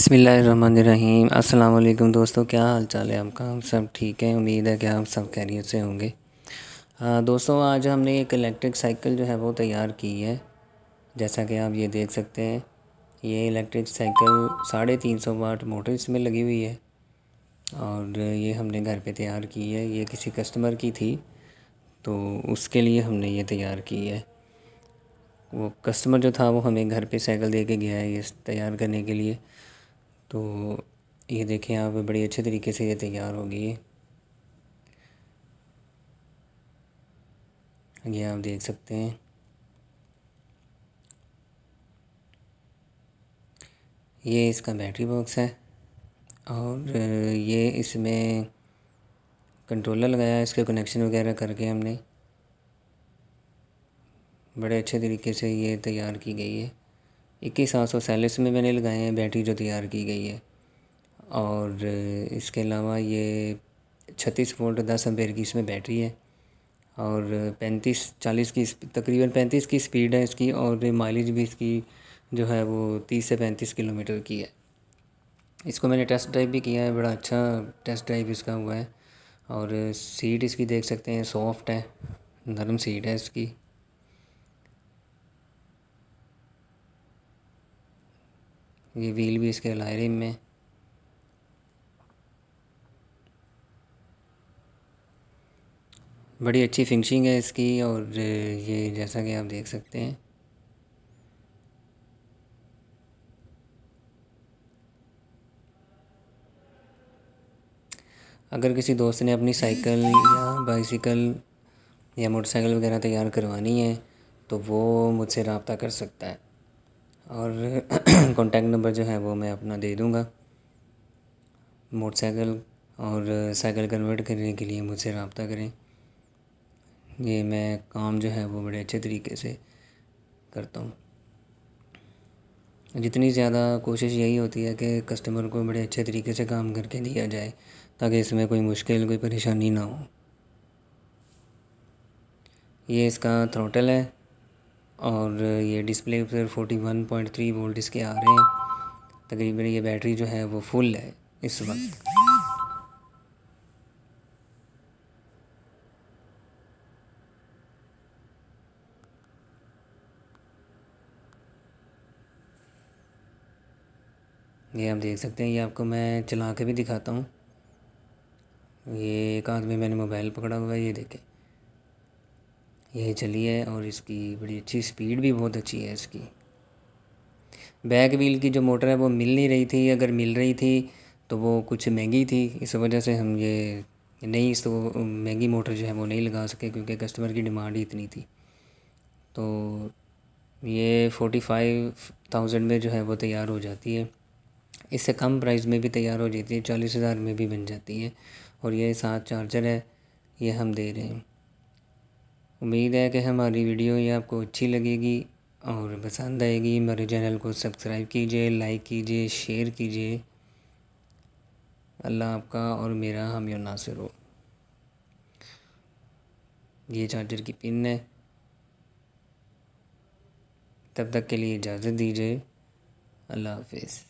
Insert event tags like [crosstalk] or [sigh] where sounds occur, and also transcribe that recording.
अस्सलाम वालेकुम दोस्तों क्या हाल चाल है आपका हम सब ठीक है उम्मीद है कि आप सब कैरियर से होंगे हाँ दोस्तों आज हमने एक इलेक्ट्रिक साइकिल जो है वो तैयार की है जैसा कि आप ये देख सकते हैं ये इलेक्ट्रिक साइकिल साढ़े तीन सौ वाट मोटर इसमें लगी हुई है और ये हमने घर पे तैयार की है ये किसी कस्टमर की थी तो उसके लिए हमने ये तैयार की है वो कस्टमर जो था वो हमें घर पे साइकिल दे के गया है ये तैयार करने के लिए तो ये देखें आप बड़े बड़ी अच्छे तरीके से ये तैयार होगी ये आप देख सकते हैं ये इसका बैटरी बॉक्स है और ये इसमें कंट्रोलर लगाया है इसके कनेक्शन वगैरह करके हमने बड़े अच्छे तरीके से ये तैयार की गई है इक्कीस सात सौ सैलिस में मैंने लगाए हैं बैटरी जो तैयार की गई है और इसके अलावा ये छत्तीस वोल्ट दस एम्पेयर की इसमें बैटरी है और पैंतीस चालीस की तकरीबन पैंतीस की स्पीड है इसकी और माइलेज भी इसकी जो है वो तीस से पैंतीस किलोमीटर की है इसको मैंने टेस्ट ड्राइव भी किया है बड़ा अच्छा टेस्ट ड्राइव इसका हुआ है और सीट इसकी देख सकते हैं सॉफ्ट है नरम सीट है इसकी ये व्हील भी इसके लाए रिम में बड़ी अच्छी फिनिशिंग है इसकी और ये जैसा कि आप देख सकते हैं अगर किसी दोस्त ने अपनी साइकिल या बाइसिकल या मोटरसाइकिल वगैरह तैयार करवानी है तो वो मुझसे रबता कर सकता है और कॉन्टैक्ट [clears throat] नंबर जो है वो मैं अपना दे दूँगा मोटरसाइकिल और साइकिल कन्वर्ट करने के लिए मुझसे रबता करें ये मैं काम जो है वो बड़े अच्छे तरीके से करता हूँ जितनी ज़्यादा कोशिश यही होती है कि कस्टमर को बड़े अच्छे तरीके से काम करके दिया जाए ताकि इसमें कोई मुश्किल कोई परेशानी ना हो ये इसका थ्रोटल है और ये डिस्प्ले पर forty one point three volt इसके आ रहे हैं तकरीबन ये बैटरी जो है वो फुल है इस वक्त ये आप देख सकते हैं ये आपको मैं चला के भी दिखाता हूँ ये एक आदमी मैंने मोबाइल पकड़ा हुआ है ये देखें यही चली है और इसकी बड़ी अच्छी स्पीड भी बहुत अच्छी है इसकी बैक व्हील की जो मोटर है वो मिल नहीं रही थी अगर मिल रही थी तो वो कुछ महंगी थी इस वजह से हम ये नहीं तो महंगी मोटर जो है वो नहीं लगा सके क्योंकि कस्टमर की डिमांड ही इतनी थी तो ये फोर्टी फाइव थाउजेंड में जो है वो तैयार हो जाती है इससे कम प्राइस में भी तैयार हो जाती है चालीस हज़ार में भी बन जाती है और ये साथ चार्जर है ये हम दे रहे हैं उम्मीद है कि हमारी वीडियो ये आपको अच्छी लगेगी और पसंद आएगी हमारे चैनल को सब्सक्राइब कीजिए लाइक कीजिए शेयर कीजिए अल्लाह आपका और मेरा हम यो नासिर हो ये चार्जर की पिन है तब तक के लिए इजाज़त दीजिए अल्लाह हाफिज़